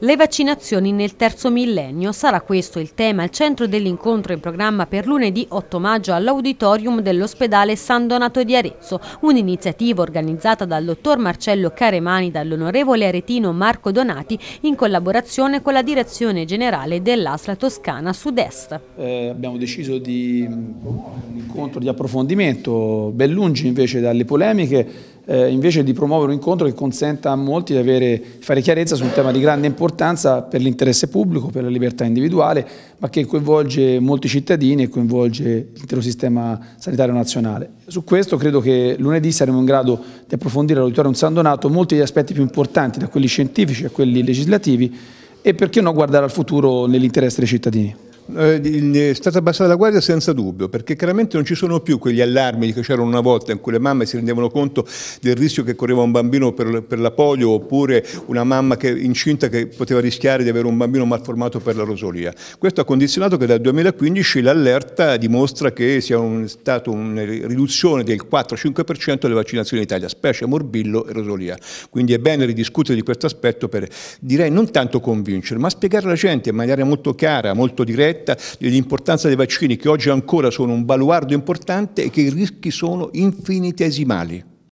Le vaccinazioni nel terzo millennio. Sarà questo il tema al centro dell'incontro in programma per lunedì 8 maggio all'auditorium dell'ospedale San Donato di Arezzo, un'iniziativa organizzata dal dottor Marcello Caremani, e dall'onorevole aretino Marco Donati in collaborazione con la direzione generale dell'Asla Toscana Sud-Est. Eh, abbiamo deciso di mm, un incontro di approfondimento, ben lungi invece dalle polemiche eh, invece di promuovere un incontro che consenta a molti di, avere, fare chiarezza su un tema di grande importanza per l'interesse pubblico, per la libertà individuale, ma che coinvolge molti cittadini e coinvolge l'intero sistema sanitario nazionale. Su questo credo che lunedì saremo in grado di approfondire all'auditorio un San Donato molti degli aspetti più importanti, da quelli scientifici a quelli legislativi, e perché no guardare al futuro nell'interesse dei cittadini. Eh, eh, è stata abbassata la guardia senza dubbio, perché chiaramente non ci sono più quegli allarmi che c'erano una volta in cui le mamme si rendevano conto del rischio che correva un bambino per, per la polio oppure una mamma che, incinta che poteva rischiare di avere un bambino malformato per la rosolia. Questo ha condizionato che dal 2015 l'allerta dimostra che sia un, stata una eh, riduzione del 4-5% delle vaccinazioni in Italia, specie morbillo e rosolia. Quindi è bene ridiscutere di questo aspetto per, direi, non tanto convincere, ma spiegare alla gente in maniera molto chiara, molto diretta, diretta dell'importanza dei vaccini che oggi ancora sono un baluardo importante e che i rischi sono infinitesimali.